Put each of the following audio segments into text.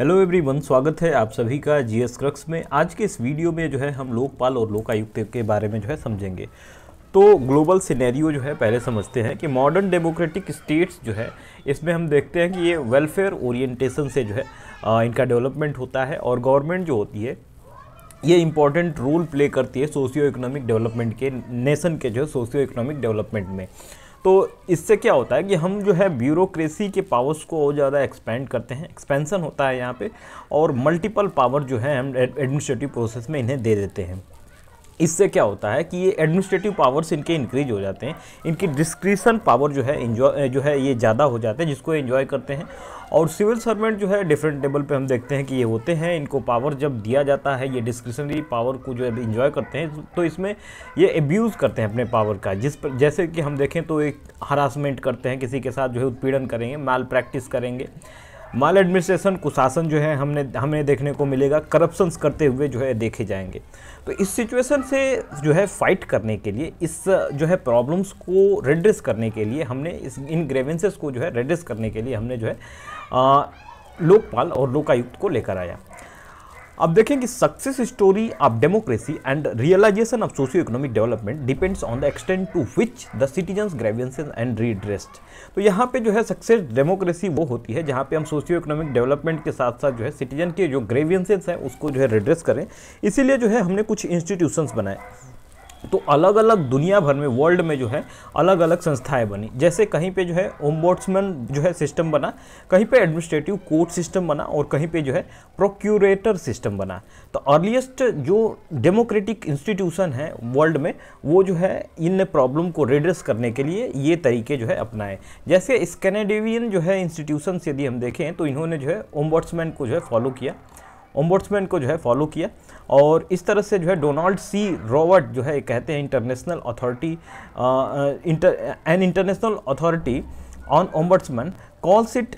hello everyone स्वागत है आप सभी का जीएस क्रक्स में आज के इस वीडियो में जो है हम लोकपाल और लोकायुक्त के बारे में जो है समझेंगे तो ग्लोबल सिनेरियो जो है पहले समझते हैं कि मॉडर्न डेमोक्रेटिक स्टेट्स जो है इसमें हम देखते हैं कि ये वेलफेयर ओरिएंटेशन से जो है आ, इनका डेवलपमेंट होता है और गवर्नमेंट जो होती है ये इंपॉर्टेंट रोल प्ले करती है सोशियो इकोनॉमिक डेवलपमेंट के नेशन के जो है सोशियो इकोनॉमिक डेवलपमेंट में तो इससे क्या होता है कि हम जो है ब्यूरोक्रेसी के पावर्स को और ज़्यादा एक्सपेंड करते हैं एक्सपेंसन होता है यहाँ पे और मल्टीपल पावर जो है हम एडमिनिस्ट्रेटिव प्रोसेस में इन्हें दे देते हैं इससे क्या होता है कि ये एडमिनिस्ट्रेटिव पावर्स इनके इंक्रीज हो जाते हैं इनकी डिस्क्रिशन पावर जो है इन्जॉय जो है ये ज़्यादा हो जाते हैं जिसको इन्जॉय करते हैं और सिविल सर्वेंट जो है डिफरेंट लेवल पे हम देखते हैं कि ये होते हैं इनको पावर जब दिया जाता है ये डिस्क्रिशनरी पावर को जो है इन्जॉय करते हैं तो इसमें ये एब्यूज़ करते हैं अपने पावर का जिस पर जैसे कि हम देखें तो एक हरासमेंट करते हैं किसी के साथ जो है उत्पीड़न करेंगे माल प्रैक्टिस करेंगे माल एडमिनिस्ट्रेशन कुशासन जो है हमने हमें देखने को मिलेगा करप्शंस करते हुए जो है देखे जाएंगे तो इस सिचुएशन से जो है फाइट करने के लिए इस जो है प्रॉब्लम्स को रेड्रेस करने के लिए हमने इस इन ग्रेवेंसेस को जो है रेड्रेस करने के लिए हमने जो है लोकपाल और लोकायुक्त को लेकर आया अब देखें कि success story of democracy and realisation of socio economic development depends on the extent to which the citizens grievances and redressed तो यहाँ पे जो है सक्सेस डेमोक्रेसी वो होती है जहाँ पे हम सोशियो इकोनॉमिक डेवलपमेंट के साथ साथ जो है सिटीजन के जो ग्रेवियंसेज हैं उसको जो है रिड्रेस करें इसीलिए जो है हमने कुछ इंस्टीट्यूशन बनाए तो अलग अलग दुनिया भर में वर्ल्ड में जो है अलग अलग संस्थाएं बनी जैसे कहीं पे जो है ओम्बोट्समैन जो है सिस्टम बना कहीं पे एडमिनिस्ट्रेटिव कोर्ट सिस्टम बना और कहीं पे जो है प्रोक्यूरेटर सिस्टम बना तो अर्लीस्ट जो डेमोक्रेटिक इंस्टीट्यूशन है वर्ल्ड में वो जो है इन प्रॉब्लम को रेड्रेस करने के लिए ये तरीके जो है अपनाए जैसे स्कैनेडेवियन जो है इंस्टीट्यूशन यदि हम देखें तो इन्होंने जो है ओम्बोट्समैन को जो है फॉलो किया ओम्बोट्समैन को जो है फॉलो किया और इस तरह से जो है डोनाल्ड सी रॉबर्ट जो है कहते हैं international authority an international authority on ombudsman calls it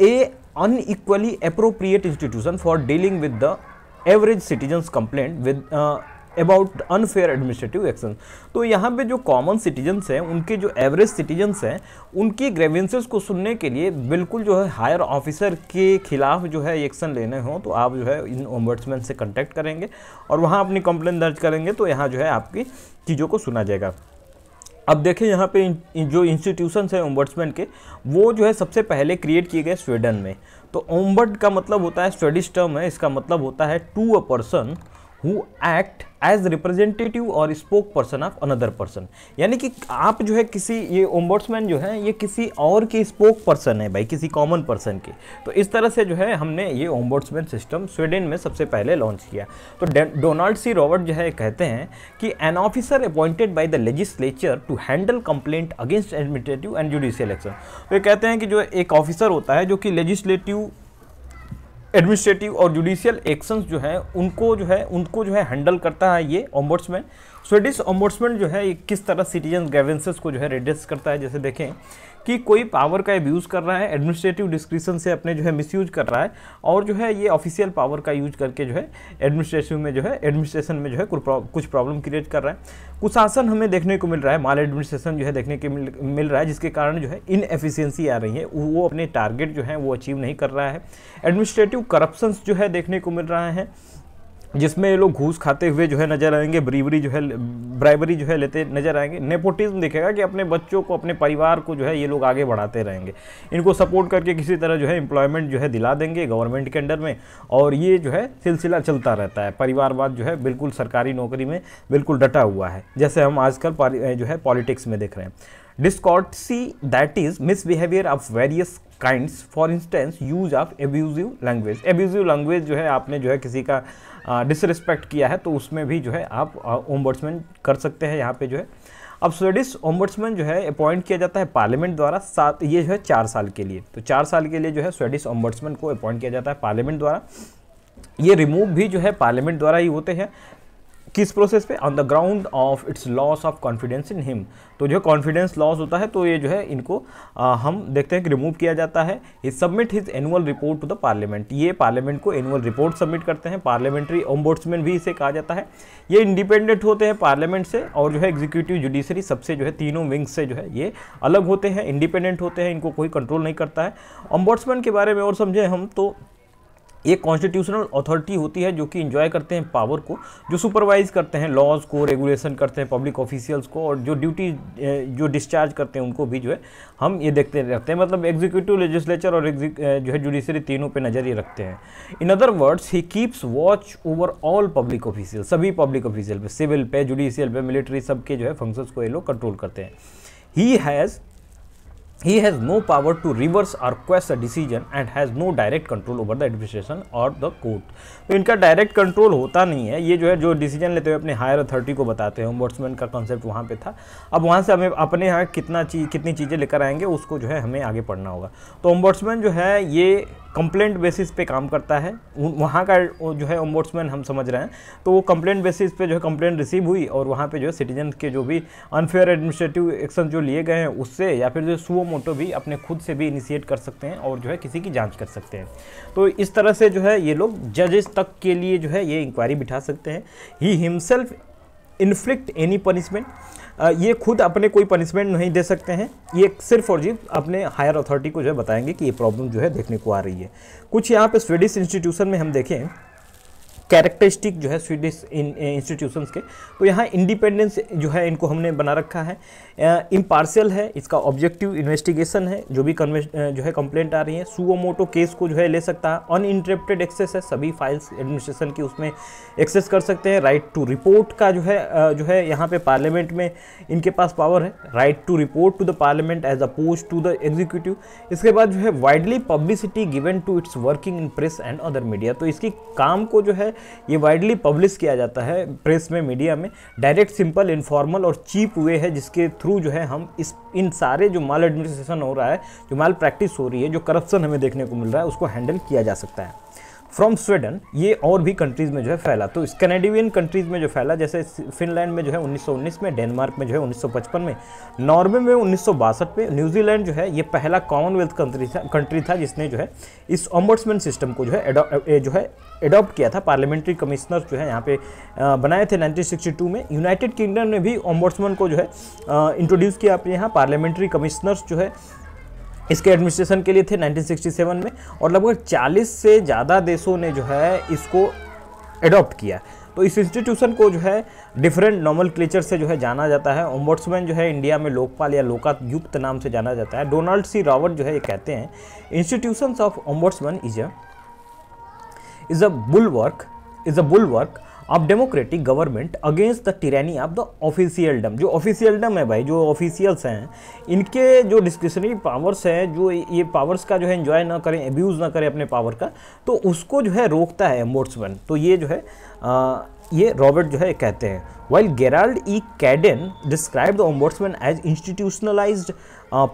a unequally appropriate institution for dealing with the average citizen's complaint with about unfair administrative action तो यहाँ पे जो कॉमन सिटीजन्स हैं उनके जो एवरेज सिटीजन्स हैं उनकी ग्रेवेंसेस को सुनने के लिए बिल्कुल जो है हायर ऑफिसर के खिलाफ जो है एक्शन लेने हो तो आप जो है इन ओम्बर्ट्समैन से कंटेक्ट करेंगे और वहाँ अपनी कंप्लेन दर्ज करेंगे तो यहाँ जो है आपकी चीज़ों को सुना जाएगा अब देखें यहाँ पे जो इंस्टीट्यूशंस हैं ओम्बर्ट्समैन के वो जो है सबसे पहले क्रिएट किए गए स्वीडन में तो ओम्बर्ट का मतलब होता है स्वेडिश टर्म है इसका मतलब होता है to a person who act as representative और spokesperson of another person यानी कि आप जो है किसी ये ओम्बोट्समैन जो है ये किसी और के स्पोक पर्सन है भाई किसी कॉमन पर्सन के तो इस तरह से जो है हमने ये ओम्बोट्समैन सिस्टम स्वीडन में सबसे पहले लॉन्च किया तो डोनाल्ड सी रॉबर्ट जो है कहते हैं कि an officer appointed by the legislature to handle complaint against administrative and judicial action तो ये कहते हैं कि जो एक ऑफिसर होता है जो कि लेजिस्लेटिव एडमिनिस्ट्रेटिव और जुडिशियल एक्शंस जो है उनको जो है उनको जो है हैंडल करता है ये ऑम्बर्ट्समैन स्वेडिश ऑम्बर्ट्समैन जो है किस तरह सिटीजन ग्रेवेंसेस को जो है रेड्रेस करता है जैसे देखें कि कोई पावर का अब्यूज़ कर रहा है एडमिनिस्ट्रेटिव डिस्क्रिप्शन से अपने जो है मिस कर रहा है और जो है ये ऑफिशियल पावर का यूज करके जो है एडमिनिस्ट्रेशन में जो है एडमिनिस्ट्रेशन में जो है कुछ प्रॉब्लम क्रिएट कर रहा है कुशासन हमें देखने को मिल रहा है माल एडमिनिस्ट्रेशन जो है देखने को मिल, मिल रहा है जिसके कारण जो है इनएफिशियंसी आ रही है वो अपने टारगेट जो है वो अचीव नहीं कर रहा है एडमिनिस्ट्रेटिव करप्शन जो है देखने को मिल रहा है जिसमें ये लोग घूस खाते हुए जो है नजर आएंगे ब्रीवरी जो है ब्राइबरी जो है लेते नजर आएंगे नेपोटिज्म दिखेगा कि अपने बच्चों को अपने परिवार को जो है ये लोग आगे बढ़ाते रहेंगे इनको सपोर्ट करके किसी तरह जो है एम्प्लॉयमेंट जो है दिला देंगे गवर्नमेंट के अंडर में और ये जो है सिलसिला चलता रहता है परिवारवाद जो है बिल्कुल सरकारी नौकरी में बिल्कुल डटा हुआ है जैसे हम आजकल जो है पॉलिटिक्स में देख रहे हैं Discourtesy that is misbehaviour of various kinds for instance use of abusive language abusive language जो है आपने जो है किसी का डिसरिस्पेक्ट uh, किया है तो उसमें भी जो है आप ओम्बर्ट्समैन uh, कर सकते हैं यहाँ पे जो है अब स्वेडिश ओम्बर्ट्समैन जो है अपॉइंट किया जाता है पार्लियामेंट द्वारा सात ये जो है चार साल के लिए तो चार साल के लिए जो है स्वेडिश ओम्बर्ट्समैन को अपॉइंट किया जाता है पार्लियामेंट द्वारा ये रिमूव भी जो है पार्लियामेंट द्वारा ही होते हैं किस प्रोसेस पे on the ground of its loss of confidence in him तो जो कॉन्फिडेंस लॉस होता है तो ये जो है इनको आ, हम देखते हैं कि रिमूव किया जाता है is submit his annual report to the parliament ये पार्लियामेंट को एनुअल रिपोर्ट सबमिट करते हैं पार्लियामेंट्री ओम्बोट्समैन भी इसे कहा जाता है ये इंडिपेंडेंट होते हैं पार्लियामेंट से और जो है एग्जीक्यूटिव जुडिशरी सबसे जो है तीनों विंग्स से जो है ये अलग होते हैं इंडिपेंडेंट होते हैं इनको कोई कंट्रोल नहीं करता है ओम्बोट्समैन के बारे में और समझें हम तो एक कॉन्स्टिट्यूशनल अथॉरिटी होती है जो कि इंजॉय करते हैं पावर को जो सुपरवाइज करते हैं लॉज को रेगुलेशन करते हैं पब्लिक ऑफिशियल्स को और जो ड्यूटी eh, जो डिस्चार्ज करते हैं उनको भी जो है हम ये देखते रहते हैं मतलब एग्जीक्यूटिव लेजिस्लेचर और eh, जो है जुडिशरी तीनों पर नज़र ये रखते हैं in other words he keeps watch over all public official सभी पब्लिक ऑफिशियल पे सिविल पे जुडिशियल पे मिलिट्री सबके जो है फंक्शंस को ये लोग कंट्रोल करते हैं he has he has no power to reverse or quash a decision and has no direct control over the administration or the court तो इनका डायरेक्ट कंट्रोल होता नहीं है ये जो है जो डिसीजन लेते हुए अपने हायर अथॉरिटी को बताते हैं ombudsman का concept वहाँ पे था अब वहाँ से हमें अपने यहाँ कितना चीज कितनी चीज़ें लेकर आएंगे उसको जो है हमें आगे पढ़ना होगा तो ombudsman जो है ये कंप्लेंट बेसिस पे काम करता है वहाँ का जो है ओम्बोट्समैन हम समझ रहे हैं तो वो कंप्लेंट बेसिस पे जो है कंप्लेंट रिसीव हुई और वहाँ पे जो है सिटीजन के जो भी अनफेयर एडमिनिस्ट्रेटिव एक्शन जो लिए गए हैं उससे या फिर जो सुओ मोटो भी अपने खुद से भी इनिशिएट कर सकते हैं और जो है किसी की जांच कर सकते हैं तो इस तरह से जो है ये लोग जजेस तक के लिए जो है ये इंक्वायरी बिठा सकते हैं he himself inflict any punishment ये खुद अपने कोई पनिशमेंट नहीं दे सकते हैं ये सिर्फ और जी अपने हायर अथॉरिटी को जो है बताएंगे कि ये प्रॉब्लम जो है देखने को आ रही है कुछ यहाँ पे स्वीडिश इंस्टीट्यूशन में हम देखें कैरेक्टरिस्टिक जो है स्वीडिश इंस्टीट्यूशन eh, के तो यहाँ इंडिपेंडेंस जो है इनको हमने बना रखा है इम्पार्शियल eh, है इसका ऑब्जेक्टिव इन्वेस्टिगेशन है जो भी eh, जो है कंप्लेंट आ रही है सुओमोटो केस को जो है ले सकता है अनइंटरप्टेड एक्सेस है सभी फाइल्स एडमिनिस्ट्रेशन की उसमें एक्सेस कर सकते हैं राइट टू रिपोर्ट का जो है जो है यहाँ पे पार्लियामेंट में इनके पास पावर है right to report to the parliament as opposed to the executive इसके बाद जो है widely publicity given to its working in press and other media तो इसकी काम को जो है ये वाइडली पब्लिश किया जाता है प्रेस में मीडिया में डायरेक्ट सिंपल इनफॉर्मल और चीप वे है जिसके थ्रू जो है हम इस इन सारे जो माल एडमिनिस्ट्रेशन हो रहा है जो माल प्रैक्टिस हो रही है जो करप्शन हमें देखने को मिल रहा है उसको हैंडल किया जा सकता है फ्रॉम स्वीडन ये और भी कंट्रीज़ में जो है फैला तो स्कैनेडिवियन कंट्रीज़ में जो फैला जैसे फिनलैंड में जो है 1919 में डेनमार्क में जो है 1955 में नॉर्वे में उन्नीस में न्यूजीलैंड जो है ये पहला कॉमनवेल्थ कंट्री था कंट्री था जिसने जो है इस ऑम्बर्ट्समैन सिस्टम को जो है ए, जो है एडॉप्ट किया था पार्लियामेंट्री कमिश्नर जो है यहाँ पे बनाए थे 1962 में यूनाइटेड किंगडम ने भी ऑम्बर्ट्समैन को जो है इंट्रोड्यूस किया अपने यहाँ पार्लियामेंट्री कमिश्नर्स जो है इसके एडमिनिस्ट्रेशन के लिए थे 1967 में और लगभग 40 से ज़्यादा देशों ने जो है इसको एडॉप्ट किया तो इस इंस्टीट्यूशन को जो है डिफरेंट नॉर्मल क्लेचर से जो है जाना जाता है ओम्बोट्समैन जो है इंडिया में लोकपाल या लोकायुक्त नाम से जाना जाता है डोनाल्ड सी रॉबर्ट जो है ये कहते हैं institution of ombudsman is a is a bulwark is a bulwark of democratic government against the tyranny of the officialdom जो ऑफिसियलडम है भाई जो ऑफिशियल्स हैं इनके जो डिस्क्रिशनरी पावर्स हैं जो ये पावर्स का जो है एंजॉय ना करें अब्यूज़ ना करें अपने पावर का तो उसको जो है रोकता है एम्बोट्समैन तो ये जो है ये रॉबर्ट जो है कहते हैं while Gerald E Caiden describe the ombudsman as institutionalise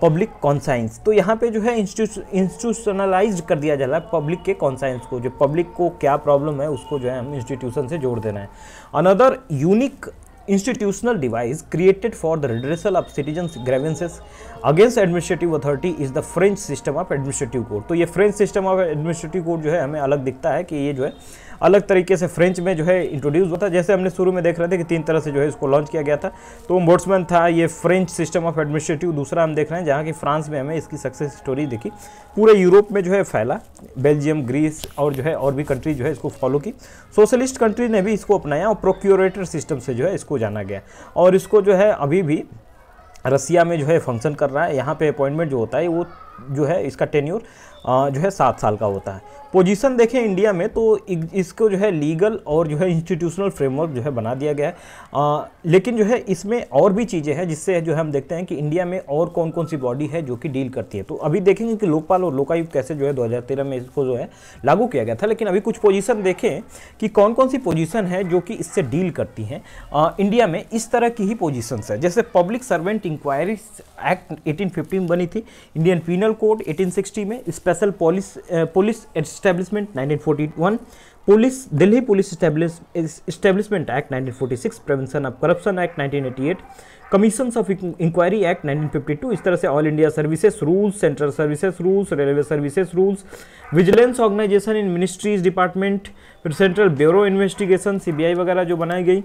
public conscience तो यहाँ पे जो है इंस्टीट्यूशनलाइज कर दिया जा रहा है पब्लिक के कॉन्साइंस को जो पब्लिक को क्या प्रॉब्लम है उसको जो है हम इंस्टीट्यूशन से जोड़ देना है another unique institutional device created for the redressal of citizen grievances against administrative authority is the French system of administrative court तो ये French system of administrative court जो है हमें अलग दिखता है कि ये जो है अलग तरीके से फ्रेंच में जो है इंट्रोड्यूस हुआ था जैसे हमने शुरू में देख रहे थे कि तीन तरह से जो है इसको लॉन्च किया गया था तो मोट्समैन था ये फ्रेंच सिस्टम ऑफ एडमिनिस्ट्रेटिव दूसरा हम देख रहे हैं जहाँ कि फ्रांस में हमें इसकी सक्सेस स्टोरी देखी पूरे यूरोप में जो है फैला बेल्जियम ग्रीस और जो है और भी कंट्री जो है इसको फॉलो की सोशलिस्ट कंट्री ने भी इसको अपनाया और प्रोक्योरेटर सिस्टम से जो है इसको जाना गया और इसको जो है अभी भी रसिया में जो है फंक्शन कर रहा है यहाँ पे अपॉइंटमेंट जो होता है वो जो है इसका टेन्यूर जो है सात साल का होता है पोजीशन देखें इंडिया में तो इसको जो है लीगल और जो है इंस्टीट्यूशनल फ्रेमवर्क जो है बना दिया गया है लेकिन जो है इसमें और भी चीज़ें हैं जिससे जो है हम देखते हैं कि इंडिया में और कौन कौन सी बॉडी है जो कि डील करती है तो अभी देखेंगे कि लोकपाल और लोकायुक्त कैसे जो है 2013 में इसको जो है लागू किया गया था लेकिन अभी कुछ पोजिशन देखें कि कौन कौन सी पोजिशन है जो कि इससे डील करती हैं इंडिया में इस तरह की ही पोजिशन है जैसे public servant inquiry act eighteen बनी थी इंडियन पीनल कोड एटीन में दरअसल police police establishment 1941 police Delhi police establishment act 1946 prevention of corruption act 1988 commission of inquiry act 1952 इस तरह से all India services rules central services rules railway services rules vigilance organisation in ministries department फिर central bureau investigation C वगैरह जो बनाई गई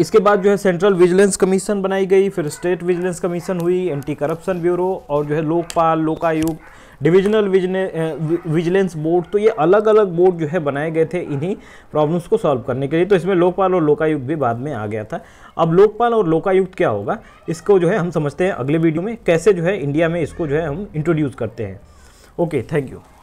इसके बाद जो है सेंट्रल विजिलेंस कमीशन बनाई गई फिर स्टेट विजिलेंस कमीशन हुई एंटी करप्शन ब्यूरो और जो है Lokpal Lokayukta divisional vigilance board तो ये अलग अलग बोर्ड जो है बनाए गए थे इन्हीं प्रॉब्लम्स को सॉल्व करने के लिए तो इसमें लोकपाल और लोकायुक्त भी बाद में आ गया था अब लोकपाल और लोकायुक्त क्या होगा इसको जो है हम समझते हैं अगले वीडियो में कैसे जो है इंडिया में इसको जो है हम इंट्रोड्यूस करते हैं ओके थैंक यू